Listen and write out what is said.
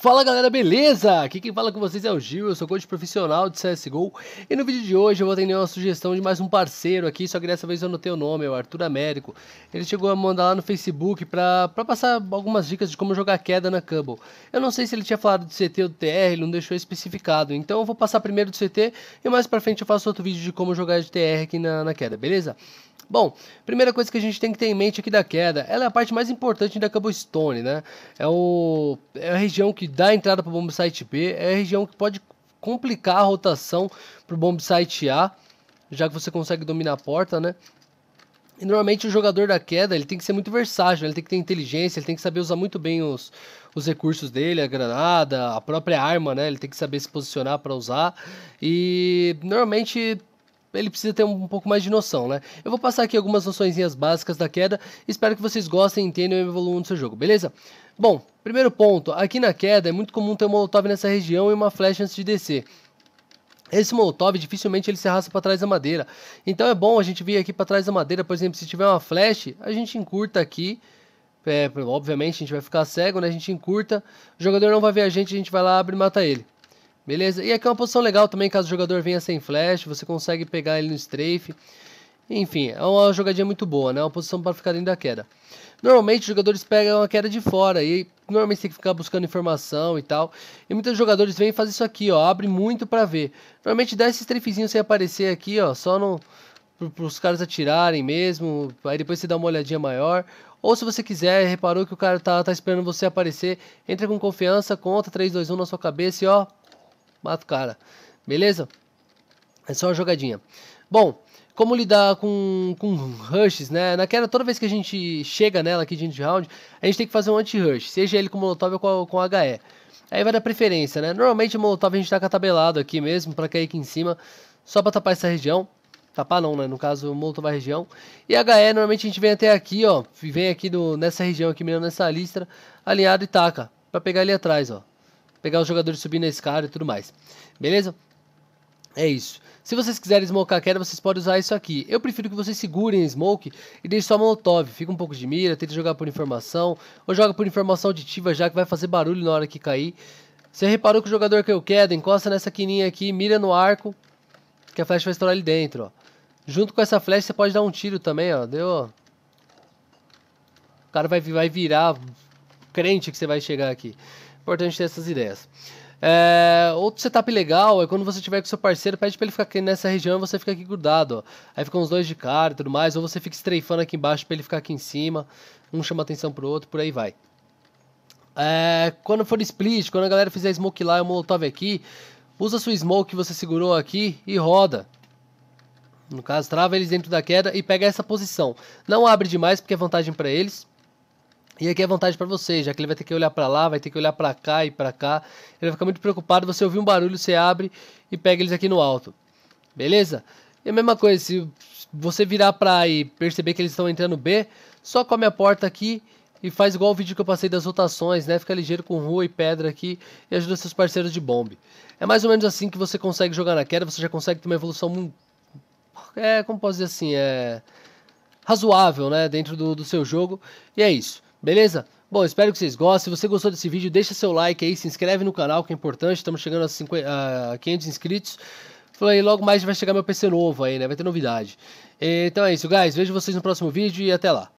Fala galera, beleza? Aqui quem fala com vocês é o Gil, eu sou coach profissional de CSGO e no vídeo de hoje eu vou atender uma sugestão de mais um parceiro aqui, só que dessa vez eu anotei o nome, é o Arthur Américo. Ele chegou a mandar lá no Facebook pra, pra passar algumas dicas de como jogar queda na Cumble Eu não sei se ele tinha falado do CT ou do TR, ele não deixou especificado, então eu vou passar primeiro do CT e mais pra frente eu faço outro vídeo de como jogar de TR aqui na, na queda, beleza? Bom, primeira coisa que a gente tem que ter em mente aqui da queda, ela é a parte mais importante da Cobblestone, né? É, o, é a região que dá entrada para o bomb site B, é a região que pode complicar a rotação para o bomb site A, já que você consegue dominar a porta, né? E normalmente o jogador da queda ele tem que ser muito versátil, ele tem que ter inteligência, ele tem que saber usar muito bem os, os recursos dele, a granada, a própria arma, né? Ele tem que saber se posicionar para usar. E normalmente ele precisa ter um pouco mais de noção, né? Eu vou passar aqui algumas noções básicas da queda, espero que vocês gostem, entendam e evoluam no seu jogo, beleza? Bom, primeiro ponto, aqui na queda é muito comum ter um molotov nessa região e uma flecha antes de descer. Esse molotov dificilmente ele se arrasta para trás da madeira, então é bom a gente vir aqui para trás da madeira, por exemplo, se tiver uma flash, a gente encurta aqui, é, obviamente a gente vai ficar cego, né? A gente encurta, o jogador não vai ver a gente, a gente vai lá abre e mata ele. Beleza? E aqui é, é uma posição legal também, caso o jogador venha sem flash, você consegue pegar ele no strafe. Enfim, é uma jogadinha muito boa, né? Uma posição para ficar dentro da queda. Normalmente os jogadores pegam a queda de fora e normalmente tem que ficar buscando informação e tal. E muitos jogadores vêm e fazem isso aqui, ó, abre muito para ver. Normalmente dá esse strafezinho sem aparecer aqui, ó, só no para os caras atirarem mesmo, aí depois você dá uma olhadinha maior. Ou se você quiser, reparou que o cara tá, tá esperando você aparecer, entra com confiança, conta 3, 2, 1 na sua cabeça e ó, mata o cara. Beleza? É só uma jogadinha. Bom, como lidar com, com rushes, né? Naquela, toda vez que a gente chega nela aqui de end round, a gente tem que fazer um anti-rush, seja ele com molotov ou com, com HE. Aí vai da preferência, né? Normalmente o molotov a gente taca tá tabelado aqui mesmo, pra cair aqui em cima, só pra tapar essa região. Tapar não, né? No caso, o molotov a região. E HE, normalmente a gente vem até aqui, ó, vem aqui do nessa região aqui, mirando nessa listra, alinhado e taca, pra pegar ali atrás, ó pegar os jogadores subindo a escada e tudo mais. Beleza? É isso. Se vocês quiserem smokear queda, vocês podem usar isso aqui. Eu prefiro que vocês segurem smoke e deixem só molotov. Fica um pouco de mira, tenta jogar por informação. Ou joga por informação auditiva já que vai fazer barulho na hora que cair. Você reparou que o jogador que eu quero encosta nessa quininha aqui, mira no arco, que a flecha vai estourar ali dentro, ó. Junto com essa flecha você pode dar um tiro também, ó. Deu, O cara vai, vai virar crente que você vai chegar aqui. Importante ter essas ideias. É, outro setup legal é quando você tiver com seu parceiro, pede pra ele ficar aqui nessa região e você fica aqui grudado. Ó. Aí ficam os dois de cara e tudo mais, ou você fica estreifando aqui embaixo pra ele ficar aqui em cima. Um chama atenção pro outro, por aí vai. É, quando for split, quando a galera fizer smoke lá e o molotov aqui, usa sua smoke que você segurou aqui e roda. No caso, trava eles dentro da queda e pega essa posição. Não abre demais porque é vantagem para eles. E aqui é vantagem para você, já que ele vai ter que olhar para lá, vai ter que olhar para cá e para cá. Ele vai ficar muito preocupado, você ouvir um barulho, você abre e pega eles aqui no alto. Beleza? E a mesma coisa, se você virar para e perceber que eles estão entrando B, só come a porta aqui e faz igual o vídeo que eu passei das rotações, né? Fica ligeiro com rua e pedra aqui e ajuda seus parceiros de bombe. É mais ou menos assim que você consegue jogar na queda, você já consegue ter uma evolução... É, como posso dizer assim, é... Razoável, né? Dentro do, do seu jogo. E é isso. Beleza? Bom, espero que vocês gostem. Se você gostou desse vídeo, deixa seu like aí, se inscreve no canal, que é importante. Estamos chegando a, 50, a 500 inscritos. Falei, logo mais vai chegar meu PC novo aí, né? Vai ter novidade. Então é isso, guys. Vejo vocês no próximo vídeo e até lá.